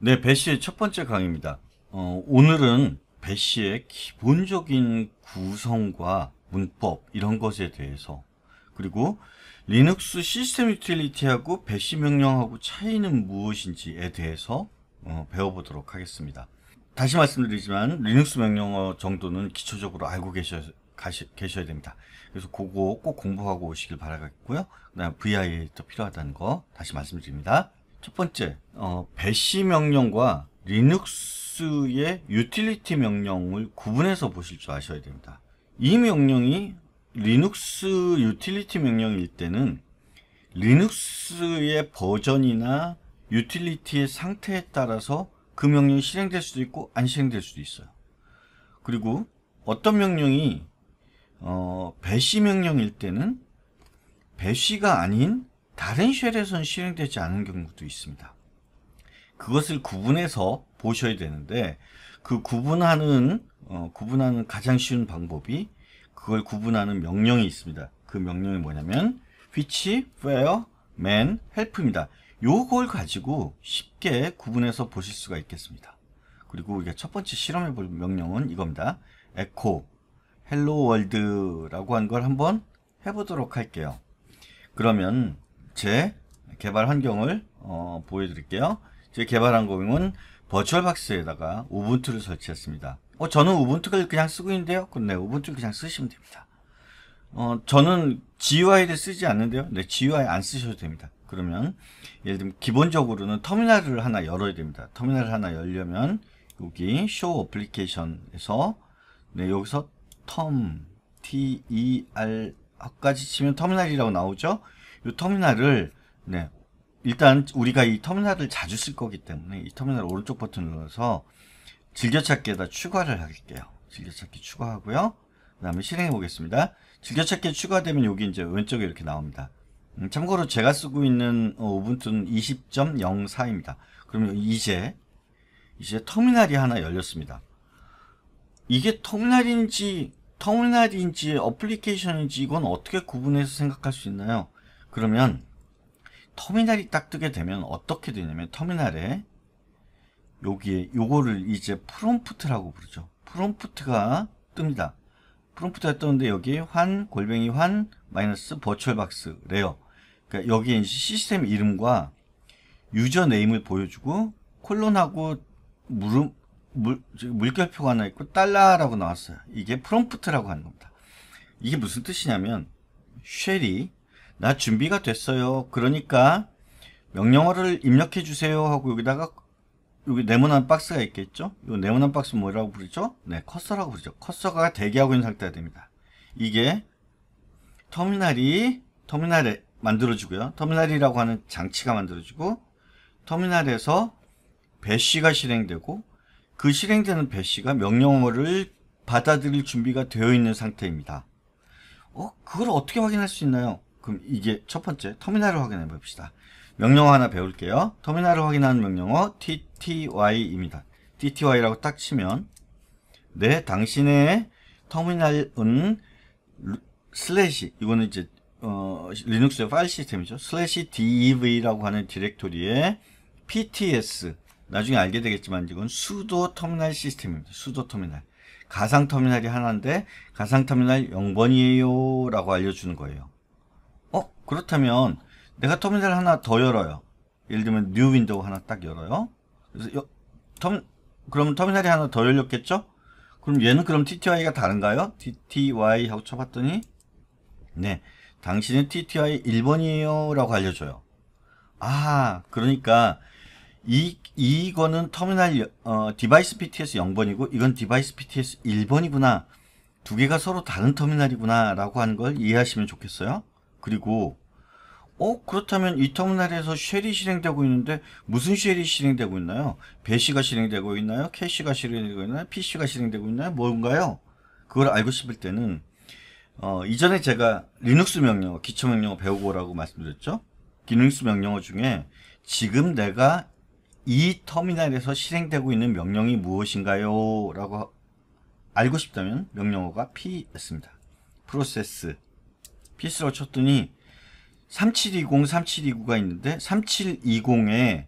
네, 배시의 첫 번째 강의입니다. 어, 오늘은 배시의 기본적인 구성과 문법 이런 것에 대해서 그리고 리눅스 시스템 유틸리티하고 배시 명령하고 차이는 무엇인지에 대해서 어, 배워보도록 하겠습니다. 다시 말씀드리지만 리눅스 명령어 정도는 기초적으로 알고 계셔야 가시, 계셔야 됩니다. 그래서 그거 꼭 공부하고 오시길 바라겠고요. 그다음 VIA 또 필요하다는 거 다시 말씀드립니다. 첫 번째, 어, 배시 명령과 리눅스의 유틸리티 명령을 구분해서 보실 줄 아셔야 됩니다. 이 명령이 리눅스 유틸리티 명령일 때는 리눅스의 버전이나 유틸리티의 상태에 따라서 그 명령이 실행될 수도 있고 안 실행될 수도 있어요. 그리고 어떤 명령이 어, 배시 명령일 때는 배시가 아닌 다른 쉘에선 실행되지 않은 경우도 있습니다. 그것을 구분해서 보셔야 되는데 그 구분하는 어, 구분하는 가장 쉬운 방법이 그걸 구분하는 명령이 있습니다. 그 명령이 뭐냐면 which, where, man, help입니다. 요걸 가지고 쉽게 구분해서 보실 수가 있겠습니다. 그리고 우리가 첫 번째 실험해 볼 명령은 이겁니다. echo 헬로 월드라고 한 걸 한번 해보도록 할게요. 그러면 제 개발 환경을 어, 보여드릴게요. 제 개발 한 환경은 버추얼박스에다가 우분투를 설치했습니다. 어, 저는 우분투를 그냥 쓰고 있는데요. 근데 네, 우분투를 그냥 쓰시면 됩니다. 어, 저는 GUI를 쓰지 않는데요. 네, GUI 안 쓰셔도 됩니다. 그러면 예를 들면 기본적으로는 터미널을 하나 열어야 됩니다. 터미널을 하나 열려면 여기 show application에서 네, 여기서 텀, T, E, R, 아까지 치면 터미널이라고 나오죠? 이 터미널을, 네. 일단 우리가 이 터미널을 자주 쓸 거기 때문에 이 터미널 오른쪽 버튼 눌러서 즐겨찾기에다 추가를 할게요. 즐겨찾기 추가하고요. 그 다음에 실행해 보겠습니다. 즐겨찾기 추가되면 여기 이제 왼쪽에 이렇게 나옵니다. 음, 참고로 제가 쓰고 있는 어, 우분는 20.04입니다. 그러면 이제 이제 터미널이 하나 열렸습니다. 이게 터미널인지 터미널인지 어플리케이션인지 이건 어떻게 구분해서 생각할 수 있나요? 그러면 터미널이 딱 뜨게 되면 어떻게 되냐면 터미널에 여기에 요거를 이제 프롬프트라고 부르죠. 프롬프트가 뜹니다. 프롬프트가 뜨는데 여기에 환 골뱅이 환 마이너스 버추얼박스 레어 그러니까 여기에 시스템 이름과 유저 네임을 보여주고 콜론하고 물음 물, 물결표가 하나 있고 달러라고 나왔어요. 이게 프롬프트라고 하는 겁니다. 이게 무슨 뜻이냐면 쉘이 나 준비가 됐어요. 그러니까 명령어를 입력해 주세요 하고 여기다가 여기 네모난 박스가 있겠죠? 이 네모난 박스 뭐라고 부르죠? 네, 커서라고 부르죠. 커서가 대기하고 있는 상태가 됩니다. 이게 터미널이 터미널에 만들어지고요. 터미널이라고 하는 장치가 만들어지고 터미널에서 배시가 실행되고 그실행되는배 씨가 명령어를 받아들일 준비가 되어 있는 상태입니다. 어, 그걸 어떻게 확인할 수 있나요? 그럼 이게 첫 번째 터미널을 확인해 봅시다. 명령어 하나 배울게요. 터미널을 확인하는 명령어 tty입니다. tty라고 딱 치면 네, 당신의 터미널은 슬래시 이거는 이제 어, 리눅스의 파일 시스템이죠. 슬래시 dev라고 하는 디렉토리에 pts 나중에 알게 되겠지만 이건 수도 터미널 시스템입니다. 수도 터미널. 가상 터미널이 하나인데 가상 터미널 0번이에요라고 알려주는 거예요. 어 그렇다면 내가 터미널 하나 더 열어요. 예를 들면 뉴 윈도우 하나 딱 열어요. 그래서 여, 터 그럼 터미널이 하나 더 열렸겠죠? 그럼 얘는 그럼 TTY가 다른가요? TTY 하고 쳐봤더니 네 당신은 TTY 1번이에요 라고 알려줘요. 아 그러니까 이, 이거는 터미널 어, 디바이스 b t s 0번이고 이건 디바이스 b t s 1번이구나. 두 개가 서로 다른 터미널이구나 라고 하는 걸 이해하시면 좋겠어요. 그리고 어 그렇다면 이 터미널에서 쉘이 실행되고 있는데 무슨 쉘이 실행되고 있나요? 배시가 실행되고 있나요? 캐시가 실행되고 있나요? PC가 실행되고 있나요? 뭔가요? 그걸 알고 싶을 때는 어, 이전에 제가 리눅스 명령어, 기초 명령어 배우고 오라고 말씀드렸죠? 기능스 명령어 중에 지금 내가 이 터미널에서 실행되고 있는 명령이 무엇인가요? 라고 알고 싶다면 명령어가 P였습니다. 프로세스 p 스로 쳤더니 3720, 3729가 있는데 3720에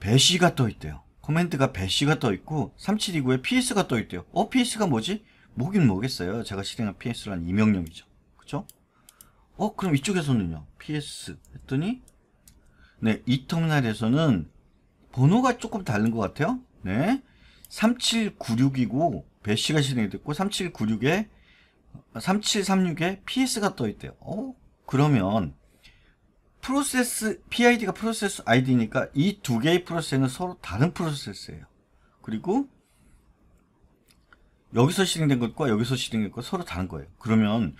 배시가 떠 있대요. 커맨드가 배시가 떠 있고 3729에 PS가 떠 있대요. 어 PS가 뭐지? 뭐긴 뭐겠어요. 제가 실행한 p s 라는 이명령이죠. 그쵸? 어 그럼 이쪽에서는요. PS 했더니 네, 이 터미널에서는 번호가 조금 다른 것 같아요. 네. 3796이고 배시가 실행됐고 3796에 3736에 PS가 떠 있대요. 어? 그러면 프로세스 PID가 프로세스 ID니까 이 두 개의 프로세스는 서로 다른 프로세스예요. 그리고 여기서 실행된 것과 여기서 실행된 것과 서로 다른 거예요. 그러면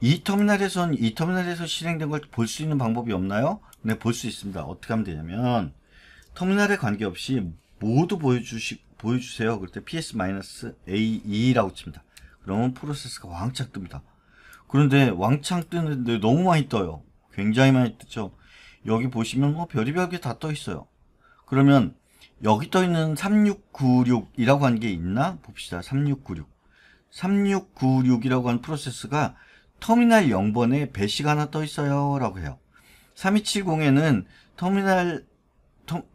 이 터미널에선 이 터미널에서 실행된 걸 볼 수 있는 방법이 없나요? 네, 볼 수 있습니다. 어떻게 하면 되냐면 터미널에 관계없이 모두 보여주시, 보여주세요. 그럴 때 ps-a2라고 칩니다. 그러면 프로세스가 왕창 뜹니다. 그런데 왕창 뜨는데 너무 많이 떠요. 굉장히 많이 뜨죠. 여기 보시면 뭐 별의별 게다 떠 있어요. 그러면 여기 떠 있는 3696이라고 한 게 있나? 봅시다. 3696. 3696이라고 한 프로세스가 터미널 0번에 배시가 하나 떠 있어요. 라고 해요. 3270에는 터미널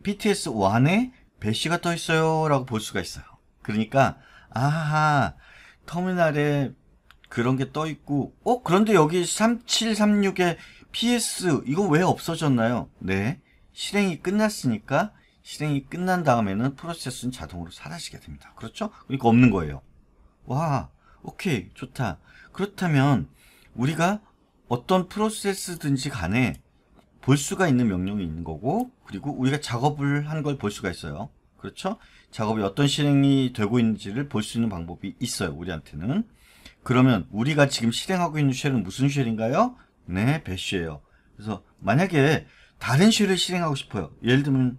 BTS 1에 배시가 떠 있어요 라고 볼 수가 있어요 그러니까 아하 터미널에 그런 게 떠 있고 어 그런데 여기 3736에 PS 이거 왜 없어졌나요 네 실행이 끝났으니까 실행이 끝난 다음에는 프로세스는 자동으로 사라지게 됩니다 그렇죠 그러니까 없는 거예요 와 오케이 좋다 그렇다면 우리가 어떤 프로세스든지 간에 볼 수가 있는 명령이 있는 거고 그리고 우리가 작업을 한 걸 볼 수가 있어요. 그렇죠? 작업이 어떤 실행이 되고 있는지를 볼 수 있는 방법이 있어요. 우리한테는. 그러면 우리가 지금 실행하고 있는 쉘은 무슨 쉘인가요? 네, 배쉬예요. 그래서 만약에 다른 쉘을 실행하고 싶어요. 예를 들면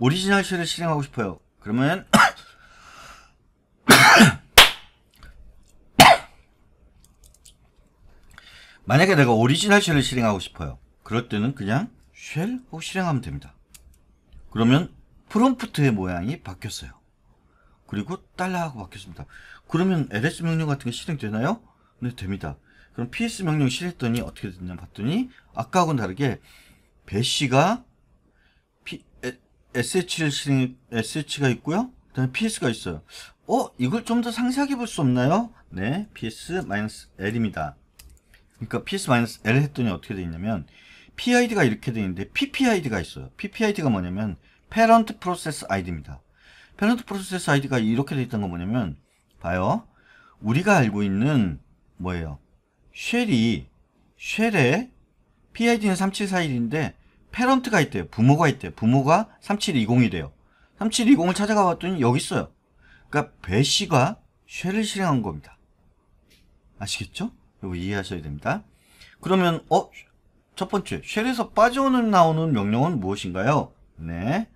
오리지널 쉘을 실행하고 싶어요. 그러면 만약에 내가 오리지널 쉘을 실행하고 싶어요. 그럴 때는 그냥 쉘꼭 실행하면 됩니다. 그러면 프롬프트의 모양이 바뀌었어요. 그리고 달러하고 바뀌었습니다. 그러면 ls 명령 같은 게 실행되나요? 네, 됩니다. 그럼 ps 명령 실행했더니 어떻게 됐냐 봤더니 아까하고는 다르게 배시가 sh를 실행, sh가 있고요. 그다음에 ps가 있어요. 어? 이걸 좀 더 상세하게 볼 수 없나요? 네, ps-l입니다. 그러니까 ps-l 했더니 어떻게 되냐면 PID가 이렇게 되어 있는데 PPID가 있어요. PPID가 뭐냐면 Parent Process ID입니다. Parent Process ID가 이렇게 돼 있다는 건 뭐냐면 봐요. 우리가 알고 있는 뭐예요? 쉘이 쉘에 PID는 3741인데 패런트가 있대요. 부모가 있대요. 부모가 3720이래요. 3720을 찾아가 봤더니 여기 있어요. 그러니까 배시가 쉘을 실행한 겁니다. 아시겠죠? 이거 이해하셔야 됩니다. 그러면 어? 첫 번째, 쉘에서 빠져오는 나오는 명령은 무엇인가요? 네.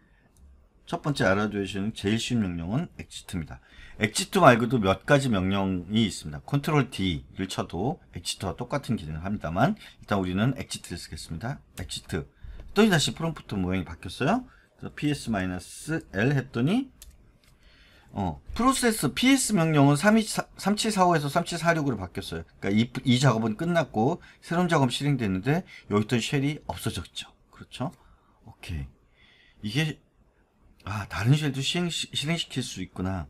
첫 번째 알아두시는 제일 쉬운 명령은 엑시트입니다 엑시트 말고도 몇 가지 명령이 있습니다. 컨트롤 D를 쳐도 엑시트와 똑같은 기능을 합니다만 일단 우리는 엑시트를 쓰겠습니다. 엑시트. t 또 다시 프롬프트 모양이 바뀌었어요. 그래서 ps-l 했더니 어. 프로세스 PS 명령은 3745에서 3746으로 바뀌었어요. 그러니까 이, 이 작업은 끝났고 새로운 작업 실행됐는데 여기 있던 쉘이 없어졌죠. 그렇죠? 오케이. 이게 아 다른 쉘도 시행, 실행시킬 수 있구나.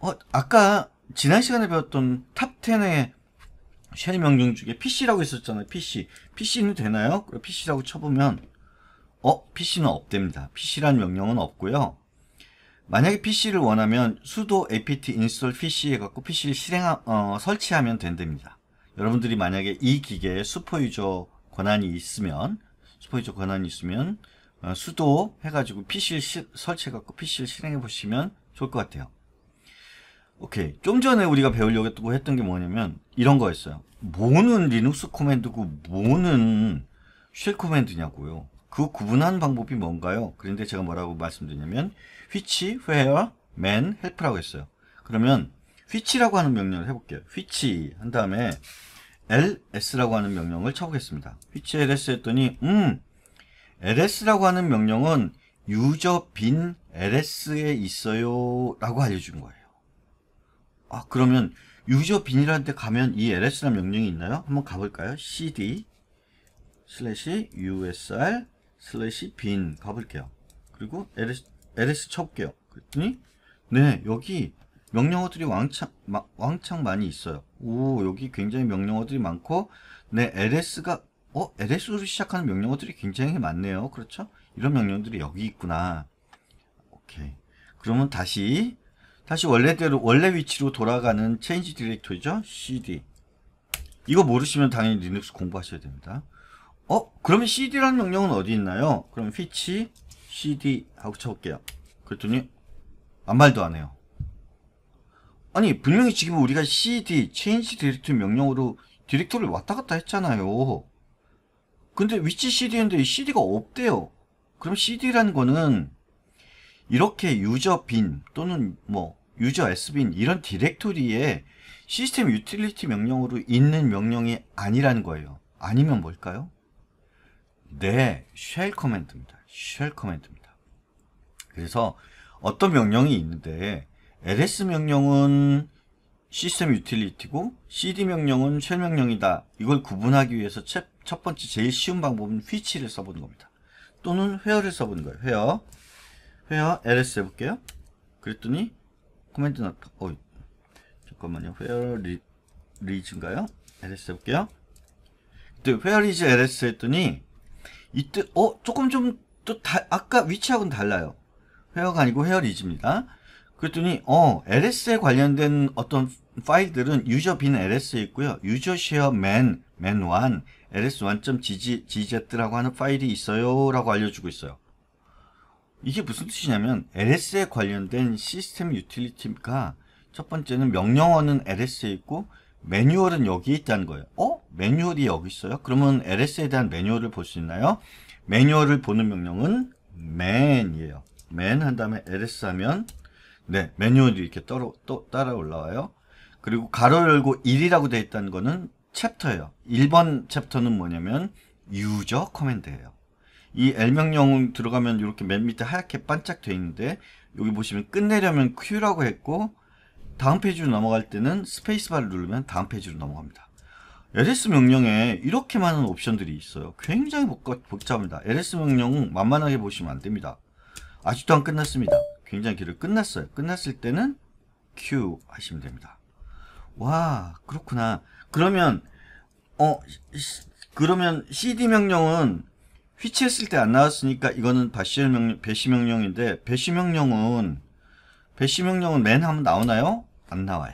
어 아까 지난 시간에 배웠던 탑10의 쉘 명령 중에 PC라고 있었잖아요. PC. PC는 되나요? PC라고 쳐보면 어? PC는 없답니다. PC란 명령은 없고요. 만약에 PC를 원하면 sudo apt install pc 해갖고 PC를 실행 어, 설치하면 된답니다. 여러분들이 만약에 이 기계에 슈퍼유저 권한이 있으면 슈퍼유저 권한이 있으면 어, sudo 해가지고 PC를 시, 설치해갖고 PC를 실행해 보시면 좋을 것 같아요. 오케이. 좀 전에 우리가 배우려고 했던 게 뭐냐면 이런 거였어요. 뭐는 리눅스 코멘드고 뭐는 쉘코멘드냐고요그 구분하는 방법이 뭔가요? 그런데 제가 뭐라고 말씀드리냐면 which, where, man, help라고 했어요. 그러면 which라고 하는 명령을 해볼게요. which 한 다음에 ls라고 하는 명령을 쳐보겠습니다. which ls 했더니 음 ls라고 하는 명령은 유저 빈 ls에 있어요 라고 알려준 거예요. 아 그러면 유저 빈이라는 데 가면 이 ls라는 명령이 있나요? 한번 가볼까요? cd 슬래시 usr 슬래시 빈 가볼게요. 그리고 ls ls 쳐볼게요. 그랬더니 네 여기 명령어들이 왕창 마, 왕창 많이 있어요. 오 여기 굉장히 명령어들이 많고 네 ls가 어 ls로 시작하는 명령어들이 굉장히 많네요. 그렇죠? 이런 명령들이 여기 있구나. 오케이. 그러면 다시 다시 원래대로 원래 위치로 돌아가는 change d i r e c t o r y 죠 cd 이거 모르시면 당연히 리눅스 공부하셔야 됩니다. 어? 그러면 cd라는 명령은 어디 있나요? 그럼 fetch CD 하고 쳐볼게요. 그랬더니 아무 말도 안 해요. 아니 분명히 지금 우리가 cd change Directory 명령으로 디렉터를 왔다 갔다 했잖아요. 근데 위치 cd인데 cd가 없대요. 그럼 cd라는 거는 이렇게 유저 빈 또는 뭐 유저 s빈 이런 디렉토리에 시스템 유틸리티 명령으로 있는 명령이 아니라는 거예요. 아니면 뭘까요? 네, s h 커맨드입니다. s 커맨드입니다. 그래서 어떤 명령이 있는데 ls 명령은 시스템 유틸리티고 cd 명령은 쉘 명령이다. 이걸 구분하기 위해서 첫 번째 제일 쉬운 방법은 휘치를 써보는 겁니다. 또는 w 어를 써보는 거예요. w 어 e 어 ls 해볼게요. 그랬더니 커맨드 나타. 어, 잠깐만요. w 어 e 리즈인가요? ls 해볼게요. 그때 w 어 리즈 ls 했더니 이때 어 조금 좀또 다, 아까 위치하고는 달라요. 회화가 아니고 회화리즈입니다 그랬더니 어 LS에 관련된 어떤 파일들은 유저 빈 LS 에 있고요. 유저 쉐어 맨, 맨1, ls1.gz라고 하는 파일이 있어요 라고 알려주고 있어요. 이게 무슨 뜻이냐면 LS에 관련된 시스템 유틸리티가 첫 번째는 명령어는 LS에 있고 매뉴얼은 여기에 있다는 거예요. 어? 매뉴얼이 여기 있어요? 그러면 LS에 대한 매뉴얼을 볼 수 있나요? 매뉴얼을 보는 명령은 man이에요. man 한 다음에 ls 하면 네 매뉴얼이 이렇게 따로, 또 따라 올라와요. 그리고 가로 열고 1이라고 되어 있다는 거는 챕터예요. 1번 챕터는 뭐냐면 유저 커맨드예요. 이 L 명령 들어가면 이렇게 맨 밑에 하얗게 반짝 돼 있는데 여기 보시면 끝내려면 Q라고 했고 다음 페이지로 넘어갈 때는 스페이스바를 누르면 다음 페이지로 넘어갑니다. ls 명령에 이렇게 많은 옵션들이 있어요. 굉장히 복잡합니다. ls 명령 은 만만하게 보시면 안 됩니다. 아직도 안 끝났습니다. 굉장히 길을 끝났어요. 끝났을 때는 q 하시면 됩니다. 와 그렇구나. 그러면 어 그러면 cd 명령은 휘치했을 때 안 나왔으니까 이거는 배시 명령 배시 명령인데 배시 명령은 배시 명령은 맨 하면 나오나요? 안 나와요.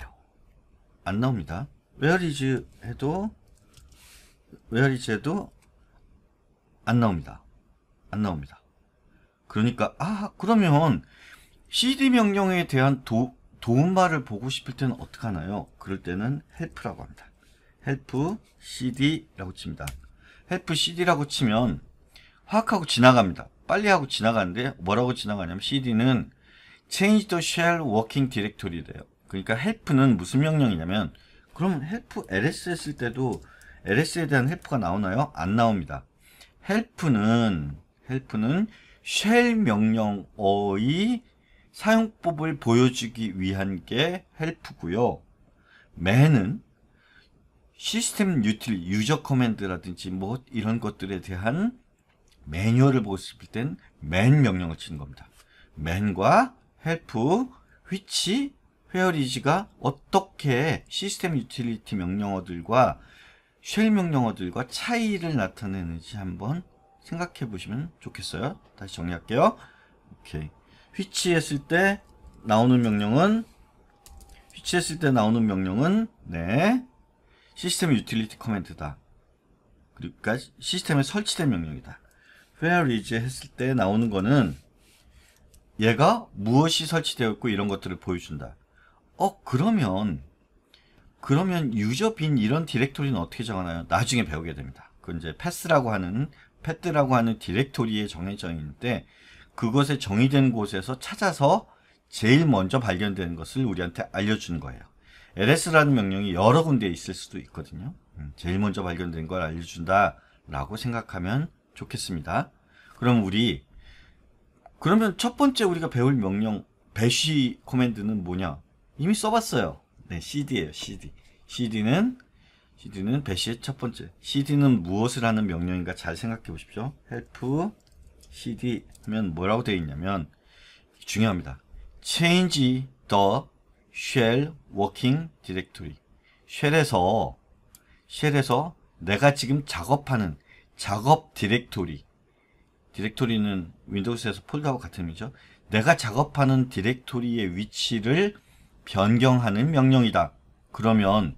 안 나옵니다. 웨어리즈 해도 웨어리즈 해도 안 나옵니다. 안 나옵니다. 그러니까 아 그러면 cd 명령에 대한 도, 도움말을 보고 싶을 때는 어떻게 하나요? 그럴 때는 help라고 합니다. help cd라고 칩니다. help cd라고 치면 확 하고 지나갑니다. 빨리 하고 지나가는데 뭐라고 지나가냐면 cd는 change the shell working directory 돼요. 그러니까 help는 무슨 명령이냐면 그럼 헬프 ls 했을 때도 ls에 대한 헬프가 나오나요? 안 나옵니다. 헬프는 헬프는 쉘 명령어의 사용법을 보여주기 위한 게 헬프고요. 맨은 시스템 유틸 유저 커맨드라든지 뭐 이런 것들에 대한 매뉴얼을 보고 싶을 땐 맨 명령을 치는 겁니다. 맨과 헬프 위치 페어리지가 어떻게 시스템 유틸리티 명령어들과 쉘 명령어들과 차이를 나타내는지 한번 생각해 보시면 좋겠어요. 다시 정리할게요. 오케이. 휘치 했을 때 나오는 명령은 휘치 했을 때 나오는 명령은 네. 시스템 유틸리티 커맨드다. 그러니까 시스템에 설치된 명령이다. w 어리 r 했을 때 나오는 거는 얘가 무엇이 설치되었고 이런 것들을 보여준다. 어 그러면 그러면 유저 빈 이런 디렉토리는 어떻게 정하나요? 나중에 배우게 됩니다. 그 이제 패스라고 하는 패드라고 하는 디렉토리에 정해져 있는데 그것에 정의된 곳에서 찾아서 제일 먼저 발견되는 것을 우리한테 알려주는 거예요. ls라는 명령이 여러 군데에 있을 수도 있거든요. 음, 제일 먼저 발견된 걸 알려준다 라고 생각하면 좋겠습니다. 그럼 우리 그러면 첫 번째 우리가 배울 명령 배쉬 코맨드는 뭐냐? 이미 써봤어요. 네, c d 에요 CD. CD는 CD는 배시의 첫 번째. CD는 무엇을 하는 명령인가 잘 생각해 보십시오. help CD 하면 뭐라고 되어 있냐면 중요합니다. change the shell working directory. s 쉘에서 l 에서 내가 지금 작업하는 작업 디렉토리 디렉토리는 윈도우스에서 폴더하고 같은 의미죠. 내가 작업하는 디렉토리의 위치를 변경하는 명령이다. 그러면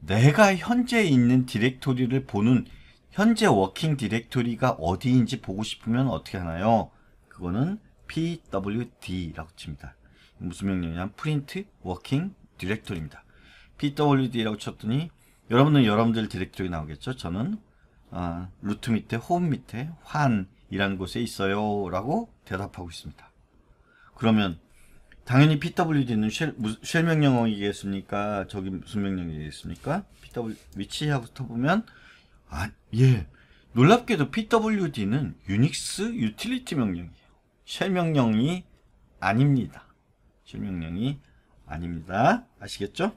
내가 현재 있는 디렉토리를 보는 현재 워킹 디렉토리가 어디인지 보고 싶으면 어떻게 하나요? 그거는 pwd라고 칩니다. 무슨 명령이냐면 print w o r k 입니다 pwd라고 쳤더니 여러분은 여러분들 디렉토리 나오겠죠? 저는 아, 루트 밑에 홈 밑에 환이라는 곳에 있어요 라고 대답하고 있습니다. 그러면 당연히 PWD는 쉘, 쉘 명령어이겠습니까? 저기 무슨 명령이겠습니까? PW 위치하고 쳐보면 아, 예. 놀랍게도 PWD는 유닉스 유틸리티 명령이에요. 쉘 명령이 아닙니다. 쉘 명령이 아닙니다. 아시겠죠?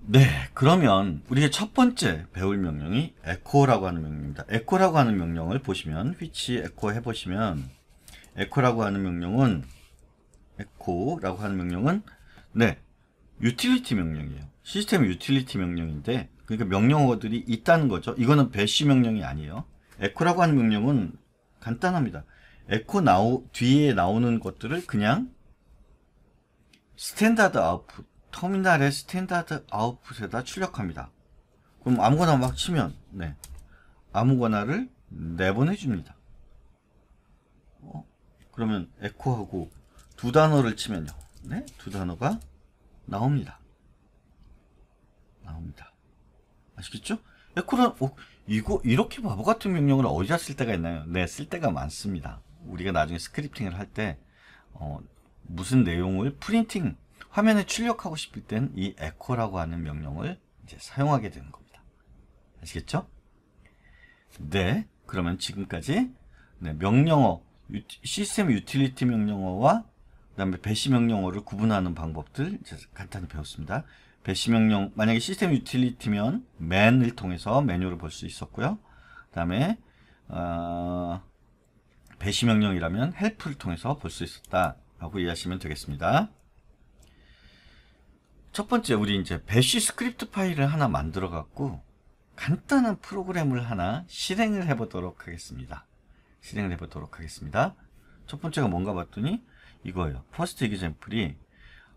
네, 그러면 우리의 첫 번째 배울 명령이 echo라고 하는 명령입니다. echo라고 하는 명령을 보시면, w h echo 해보시면, echo라고 하는 명령은 echo라고 하는 명령은 네 유틸리티 명령이에요. 시스템 유틸리티 명령인데 그러니까 명령어들이 있다는 거죠. 이거는 배시 명령이 아니에요. echo라고 하는 명령은 간단합니다. echo 나오, 뒤에 나오는 것들을 그냥 스탠다드 아웃풋 터미널의 스탠다드 아웃풋에다 출력합니다. 그럼 아무거나 막 치면 네 아무거나를 내보내줍니다. 어? 그러면 에코하고 두 단어를 치면요. 네? 두 단어가 나옵니다. 나옵니다. 아시겠죠? 에코란, 어, 이거, 이렇게 바보 같은 명령을 어디다 쓸 때가 있나요? 네, 쓸 때가 많습니다. 우리가 나중에 스크립팅을 할 때, 어, 무슨 내용을 프린팅, 화면에 출력하고 싶을 땐 이 에코라고 하는 명령을 이제 사용하게 되는 겁니다. 아시겠죠? 네, 그러면 지금까지 네, 명령어, 시스템 유틸리티 명령어와 다음에 배시 명령어를 구분하는 방법들 간단히 배웠습니다. 배시 명령 만약에 시스템 유틸리티면 맨을 통해서 메뉴를 볼 수 있었고요. 그다음에 어, 배시 명령이라면 헬프를 통해서 볼 수 있었다라고 이해하시면 되겠습니다. 첫 번째 우리 이제 배시 스크립트 파일을 하나 만들어 갖고 간단한 프로그램을 하나 실행을 해 보도록 하겠습니다. 실행을 해 보도록 하겠습니다. 첫 번째가 뭔가 봤더니 이거예요. 퍼스트 이그젠플이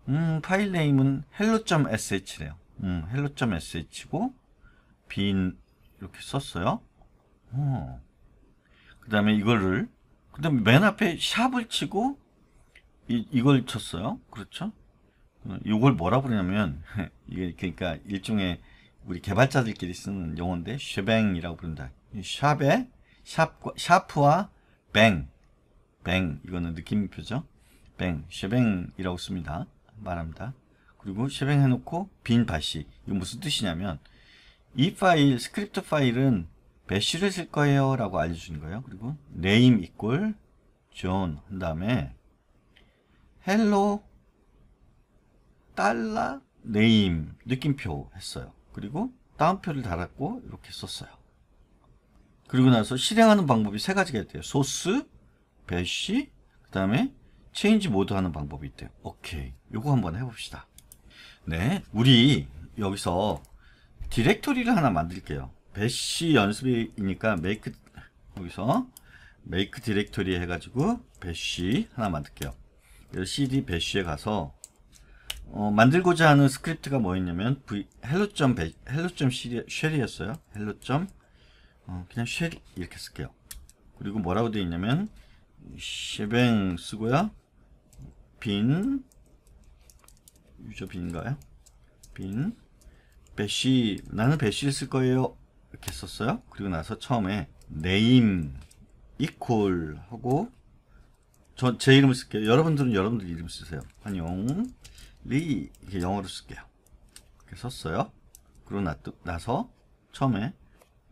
음, 파일 네임은 hello.sh래요. 음, hello.sh고 빈 이렇게 썼어요. 어. 그다음에 이거를 그다음에 맨 앞에 샵을 치고 이, 이걸 쳤어요. 그렇죠? 이걸 뭐라 부르냐면 이게 그러니까 일종의 우리 개발자들끼리 쓰는 용어인데 쉐뱅이라고 부른다. 샵에 샵과 샤프와 뱅. 뱅 이거는 느낌표죠. 뱅, 쉐뱅이라고 씁니다. 말합니다. 그리고 쉐뱅 해놓고 빈바시 이거 무슨 뜻이냐면 이 파일, 스크립트 파일은 메쉬를 쓸 거예요 라고 알려주는 거예요. 그리고 name equal john 한 다음에 hello 달러 네임 느낌표 했어요. 그리고 다운표를 달았고 이렇게 썼어요. 그리고 나서 실행하는 방법이 세 가지가 있대요. 소스, 배쉬그 다음에 체인지 모드 하는 방법이 있대요. 오케이. 요거 한번 해봅시다. 네. 우리 여기서 디렉토리를 하나 만들게요. 배시 연습이니까 메이크 e 여기서 메이크 디렉토리 해가지고 배시 하나 만들게요. cd 배시에 가서 어, 만들고자 하는 스크립트가 뭐였냐면 v hello.점 hello.점 쉘이었어요. hello.점 어, 그냥 쉘 이렇게 쓸게요. 그리고 뭐라고 되어 있냐면 쉐뱅 쓰고요. 빈 유저 빈인가요? 빈 배시 나는 배시를 쓸 거예요 이렇게 썼어요 그리고 나서 처음에 n 임이 e 하고 저제 이름을 쓸게요 여러분들은 여러분들 이름 쓰세요 환영 리 이게 영어로 쓸게요 이렇게 썼어요 그리고 나, 나서 처음에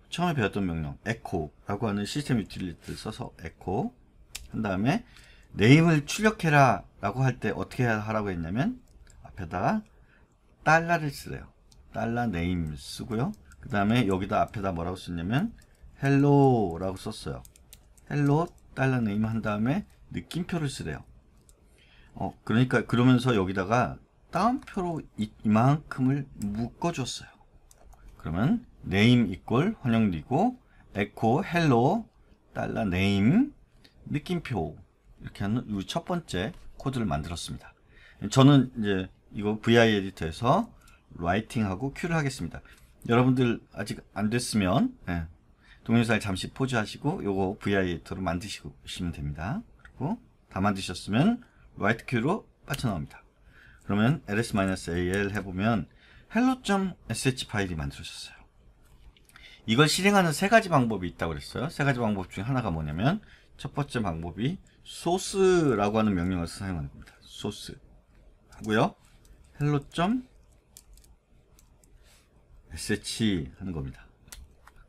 처음에 배웠던 명령 에코 라고 하는 시스템 유틸리티를 써서 에코 한 다음에 네임을 출력해라 라고 할 때 어떻게 하라고 했냐면 앞에다가 달러를 쓰래요 달러 네임 쓰고요 그 다음에 여기다 앞에다 뭐라고 썼냐면 헬로 라고 썼어요 헬로 달러 네임 한 다음에 느낌표를 쓰래요 어 그러니까 그러면서 여기다가 다운표로 이, 이만큼을 묶어줬어요 그러면 네임 이꼴 환영리고 에코 헬로 달러 네임 느낌표 이렇게 하는 이첫 번째 코드를 만들었습니다. 저는 이제 이거 VI 에디터에서 라이팅하고 큐를 하겠습니다. 여러분들 아직 안 됐으면 예, 동영상을 잠시 포즈하시고 이거 VI 에디터로 만드시면 됩니다. 그리고 다 만드셨으면 라이트 큐로 빠져나옵니다. 그러면 ls-al 해보면 hello.sh 파일이 만들어졌어요. 이걸 실행하는 세 가지 방법이 있다고 그랬어요. 세 가지 방법 중에 하나가 뭐냐면 첫 번째 방법이 소스라고 하는 명령을 사용하는 겁니다. 소스 하고요. 헬로 점 sh 하는 겁니다.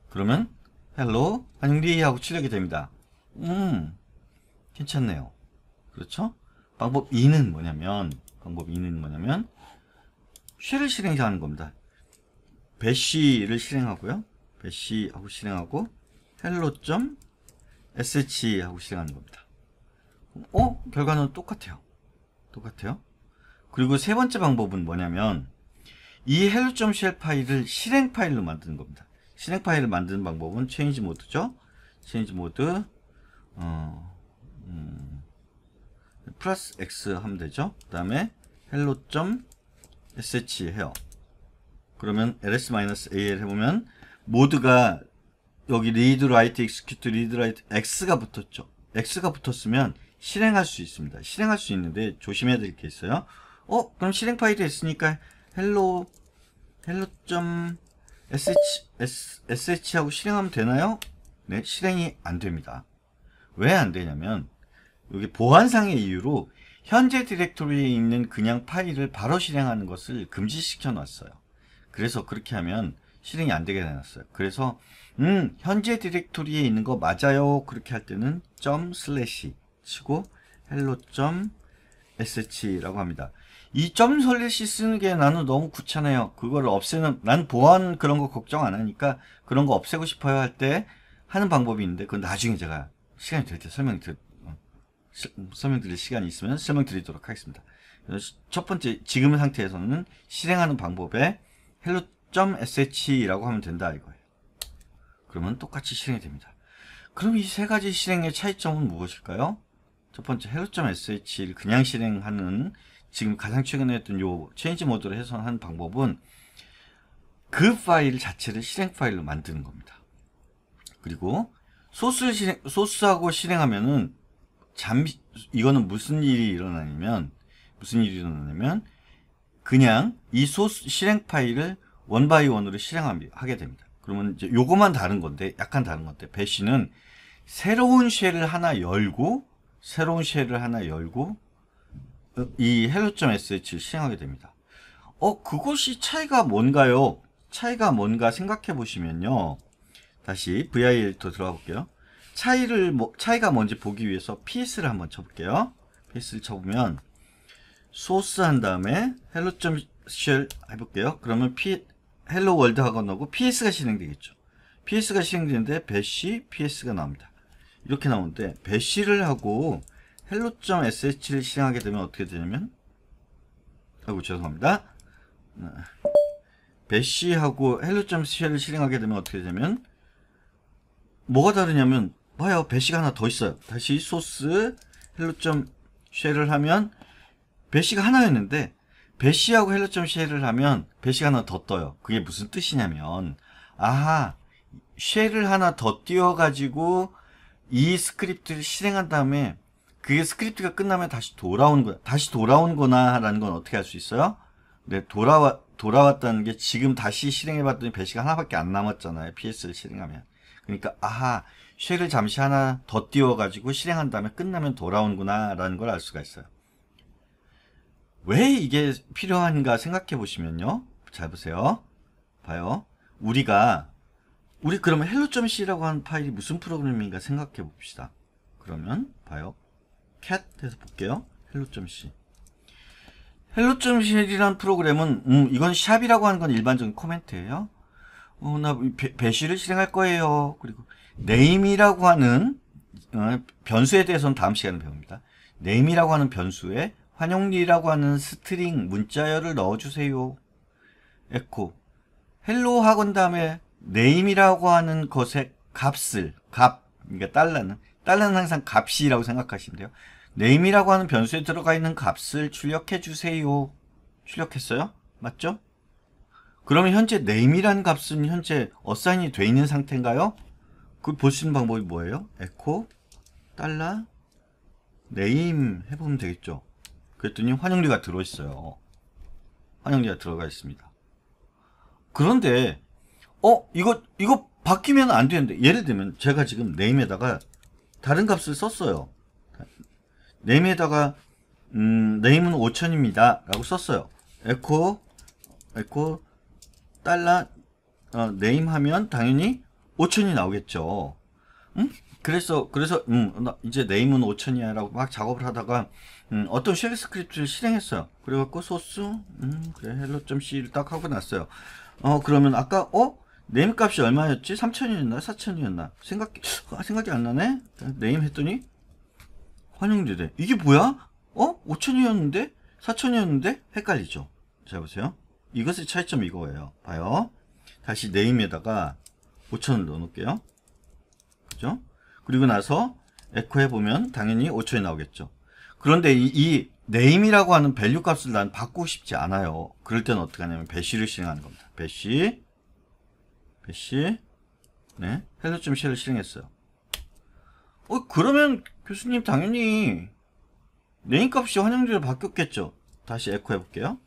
그러면 헬로 안녕리 하고 출력이 됩니다. 음 괜찮네요. 그렇죠? 방법 2는 뭐냐면 방법 2는 뭐냐면 쉘을 실행하는 겁니다. 배시를 실행하고요. 배시하고 실행하고 헬로 점 sh 하고 실행하는 겁니다. 어? 결과는 똑같아요. 똑같아요. 그리고 세 번째 방법은 뭐냐면 이 hello.cl 파일을 실행 파일로 만드는 겁니다. 실행 파일을 만드는 방법은 change 모드죠. change 모드 어, 음, 플러스 x 하면 되죠. 그 다음에 hello.sh 해요. 그러면 ls-al 해보면 모드가 여기 read, write, execute, read, write x가 붙었죠. x가 붙었으면 실행할 수 있습니다. 실행할 수 있는데 조심해야 될 게 있어요. 어? 그럼 실행 파일이 있으니까 헬로 l l o s h sh하고 실행하면 되나요? 네, 실행이 안 됩니다. 왜 안 되냐면 여기 보안상의 이유로 현재 디렉토리에 있는 그냥 파일을 바로 실행하는 것을 금지시켜 놨어요. 그래서 그렇게 하면 실행이 안 되게 되놨어요. 그래서 음 현재 디렉토리에 있는 거 맞아요. 그렇게 할 때는 점 슬래시 치고 hello.sh라고 합니다. 이점 설레시 쓰는 게 나는 너무 귀찮아요. 그거를 없애는 난 보안 그런 거 걱정 안 하니까 그런 거 없애고 싶어요 할 때 하는 방법이 있는데 그건 나중에 제가 시간이 될 때 설명 드 어, 설명드릴 시간이 있으면 설명드리도록 하겠습니다. 첫 번째 지금 상태에서는 실행하는 방법에 hello.sh라고 하면 된다 이거예요. 그러면 똑같이 실행이 됩니다. 그럼 이 세 가지 실행의 차이점은 무엇일까요? 첫 번째 해소점 SH를 그냥 실행하는 지금 가장 최근에 했던 요 체인지 모드로 해소한 방법은 그 파일 자체를 실행 파일로 만드는 겁니다. 그리고 소스 실행, 소스하고 실행하면은 잠시 이거는 무슨 일이 일어나냐면 무슨 일이 일어나냐면 그냥 이 소스 실행 파일을 원 바이 원으로 실행하게 됩니다. 그러면 이제 요거만 다른 건데 약간 다른 건데 배시는 새로운 쉘을 하나 열고 새로운 쉘을 하나 열고 어, 이 hello.sh 실행하게 됩니다. 어, 그것이 차이가 뭔가요? 차이가 뭔가 생각해 보시면요. 다시 VIL 들어가 볼게요. 차이를 뭐, 차이가 뭔지 보기 위해서 PS를 한번 쳐볼게요. PS를 쳐보면 소스 한 다음에 hello.shell 해볼게요. 그러면 P, hello world 하고 나고 PS가 실행되겠죠. PS가 실행되는데 배시 PS가 나옵니다. 이렇게 나오는데 배시를 하고 hello.sh를 실행하게 되면 어떻게 되냐면 아이고 죄송합니다 네. 배시하고 hello.sh를 실행하게 되면 어떻게 되냐면 뭐가 다르냐면 봐요 배시가 하나 더 있어요 다시 소스 hello.sh를 하면 배시가 하나였는데 배시하고 hello.sh를 하면 배시가 하나 더 떠요 그게 무슨 뜻이냐면 아하 쉘을 하나 더 띄워가지고 이 스크립트를 실행한 다음에 그게 스크립트가 끝나면 다시 돌아온 거야. 다시 돌아온 거나 라는 건 어떻게 할 수 있어요? 네, 돌아와, 돌아왔다는 게 지금 다시 실행해봤더니 배시가 하나밖에 안 남았잖아요. PS를 실행하면. 그러니까 아하, 쉘을 잠시 하나 더 띄워가지고 실행한 다음에 끝나면 돌아온구나 라는 걸 알 수가 있어요. 왜 이게 필요한가 생각해 보시면요. 잘 보세요. 봐요. 우리가 우리 그러면 hello.c라고 하는 파일이 무슨 프로그램인가 생각해 봅시다. 그러면 봐요. cat 해서 볼게요. hello.c h e l l o c 라는 프로그램은 음, 이건 샵이라고 하는 건 일반적인 코멘트예요. 어, 나 배, 시를 실행할 거예요. 그리고 name이라고 하는 어, 변수에 대해서는 다음 시간에 배웁니다. name이라고 하는 변수에 환영리라고 하는 스트링 문자열을 넣어주세요. 에코 헬로 하건 다음에 네임이라고 하는 것의 값을 값 그러니까 달러는 달러는 항상 값이라고 생각하시면 돼요. 네임이라고 하는 변수에 들어가 있는 값을 출력해 주세요. 출력했어요? 맞죠? 그러면 현재 name이란 값은 현재 어사인이 돼 있는 상태인가요? 그 볼 수 있는 방법이 뭐예요? echo 달러 name 해보면 되겠죠. 그랬더니 환영리가 들어있어요. 환영리가 들어가 있습니다. 그런데 어 이거 이거 바뀌면 안 되는데 예를 들면 제가 지금 네임에다가 다른 값을 썼어요. 네임에다가 음, 네임은 5천입니다 라고 썼어요. 에코 에코 달러 어, 네임 하면 당연히 5천이 나오겠죠. 음? 그래서 그래서 음, 이제 네임은 5천이야라고 막 작업을 하다가 음, 어떤 쉘 스크립트를 실행했어요. 그래갖고 소스 음, 그래 헬로 c 를딱 하고 났어요. 어 그러면 아까 어 네임 값이 얼마였지? 3천이었나? 4천이었나? 생각, 아, 생각이 안 나네? 네임 했더니, 환영제대. 이게 뭐야? 어? 5천이었는데? 4천이었는데? 헷갈리죠? 자, 보세요. 이것의 차이점이 이거예요. 봐요. 다시 네임에다가 5천을 넣어놓을게요. 그죠? 그리고 나서 에코 해보면 당연히 5천이 나오겠죠. 그런데 이, 이 네임이라고 하는 밸류 값을 난 바꾸고 싶지 않아요. 그럴 때는 어떻게 하냐면 배시를 실행하는 겁니다. 배시. 글씨 네 해소점 시를 실행했어요 어 그러면 교수님 당연히 네임값이 환영주로 바뀌었겠죠 다시 에코 해볼게요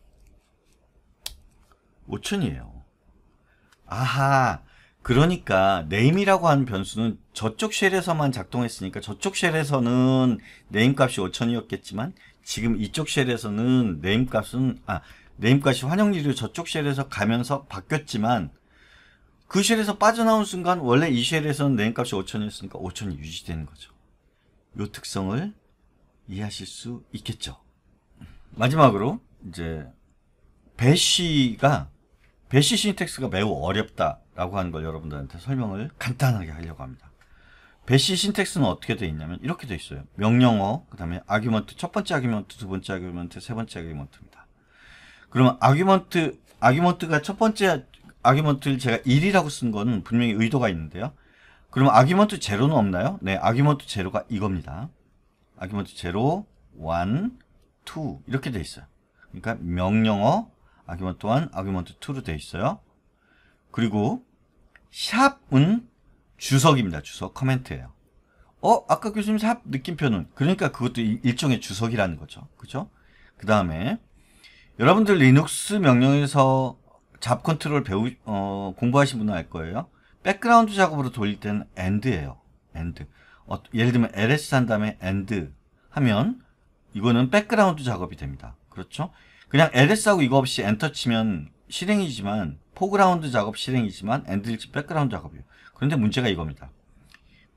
5천이에요 아하 그러니까 네임이라고 하는 변수는 저쪽 쉘에서만 작동했으니까 저쪽 쉘에서는 네임값이 5천이었겠지만 지금 이쪽 쉘에서는 네임값은 아 네임값이 환영률이 저쪽 쉘에서 가면서 바뀌었지만 그 쉘에서 빠져나온 순간 원래 이 쉘에서는 냉값이 5천이었으니까 5천이 유지되는 거죠. 요 특성을 이해하실 수 있겠죠. 마지막으로 이제 배시가 배시 신텍스가 매우 어렵다라고 하는 걸 여러분들한테 설명을 간단하게 하려고 합니다. 배시 신텍스는 어떻게 되어 있냐면 이렇게 되어 있어요. 명령어, 그 다음에 아규먼트, 첫 번째 아규먼트, 두 번째 아규먼트, 세 번째 아규먼트입니다. 그러면 아규먼트, 아규먼트가 첫 번째 아기먼트를 제가 1이라고 쓴 거는 분명히 의도가 있는데요. 그럼 아기먼트 제로는 없나요? 네, 아기먼트 제로가 이겁니다. 아기먼트 제로, 1, 2 이렇게 돼 있어요. 그러니까 명령어, 아기먼트 1, 아기먼트 2로 돼 있어요. 그리고 샵은 주석입니다. 주석 커멘트예요. 어? 아까 교수님 샵 느낌표는 그러니까 그것도 일종의 주석이라는 거죠. 그죠? 그 다음에 여러분들 리눅스 명령에서 잡 컨트롤 배우 어, 공부하신 분은 알 거예요. 백그라운드 작업으로 돌릴 때는 엔드예요. 엔드. 어, 예를 들면 ls 한 다음에 엔드 하면 이거는 백그라운드 작업이 됩니다. 그렇죠? 그냥 ls하고 이거 없이 엔터 치면 실행이지만 포그라운드 작업 실행이지만 엔드일지 백그라운드 작업이에요. 그런데 문제가 이겁니다.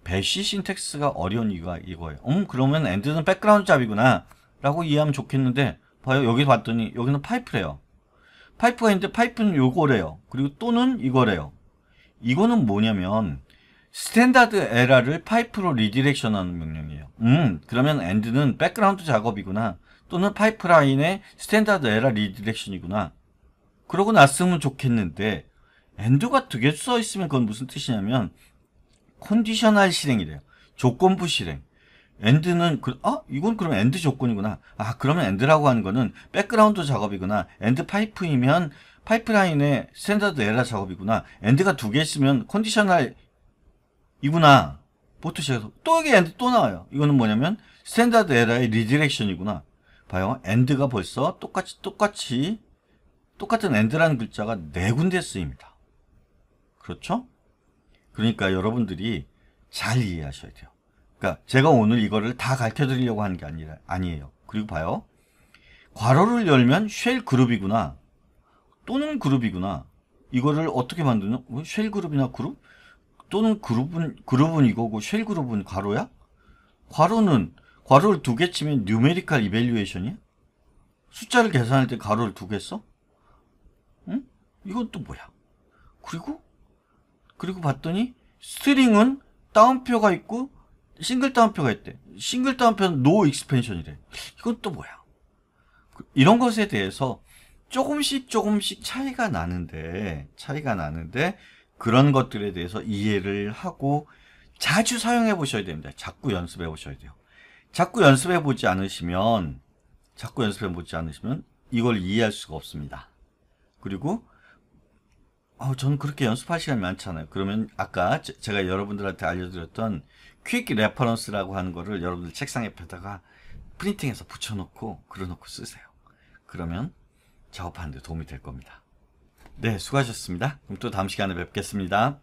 배시 신텍스가 어려운 이유가 이거예요. 음 그러면 엔드는 백그라운드 잡이구나 라고 이해하면 좋겠는데 봐요 여기 봤더니 여기는 파이프래요. 파이프가 있는데 파이프는 요거래요. 그리고 또는 이거래요. 이거는 뭐냐면 스탠다드 에라를 파이프로 리디렉션하는 명령이에요. 음, 그러면 엔드는 백그라운드 작업이구나. 또는 파이프라인의 스탠다드 에라 리디렉션이구나. 그러고 났으면 좋겠는데 엔드가 두 개 써 있으면 그건 무슨 뜻이냐면 컨디셔널 실행이래요. 조건부 실행. 엔드는 그, 어? 이건 그럼 엔드 조건이구나. 아, 그러면 엔드라고 하는 거는 백그라운드 작업이구나. 엔드 파이프이면 파이프라인의 스탠다드 에러 작업이구나. 엔드가 두 개 있으면 컨디셔널 이구나. 보트샷에서또 이게 엔드 또 나와요. 이거는 뭐냐면 스탠다드 에러의 리디렉션이구나. 봐요. 엔드가 벌써 똑같이 똑같이 똑같은 엔드라는 글자가 네 군데 쓰입니다. 그렇죠? 그러니까 여러분들이 잘 이해하셔야 돼요. 그러니까 제가 오늘 이거를 다 가르쳐 드리려고 하는 게 아니라 아니에요. 그리고 봐요. 괄호를 열면 쉘 그룹이구나. 또는 그룹이구나. 이거를 어떻게 만드냐? 쉘 그룹이나 그룹? 또는 그룹은 그룹은 이거고 쉘 그룹은 괄호야? 괄호는 괄호를 두 개 치면 뉴메리컬 이밸리에이션이야 숫자를 계산할 때 괄호를 두 개 써? 응? 이건 또 뭐야? 그리고 그리고 봤더니 스트링은 따옴표가 있고 싱글 다운표가 있대. 싱글 다운표는 노 익스펜션이래. 이건 또 뭐야? 그, 이런 것에 대해서 조금씩 조금씩 차이가 나는데 차이가 나는데 그런 것들에 대해서 이해를 하고 자주 사용해 보셔야 됩니다. 자꾸 연습해 보셔야 돼요. 자꾸 연습해 보지 않으시면 자꾸 연습해 보지 않으시면 이걸 이해할 수가 없습니다. 그리고 어, 저는 그렇게 연습할 시간이 많잖아요. 그러면 아까 제, 가 여러분들한테 알려드렸던 퀵 레퍼런스라고 하는 거를 여러분들 책상 옆에다가 프린팅해서 붙여놓고 그려놓고 쓰세요. 그러면 작업하는 데 도움이 될 겁니다. 네, 수고하셨습니다. 그럼 또 다음 시간에 뵙겠습니다.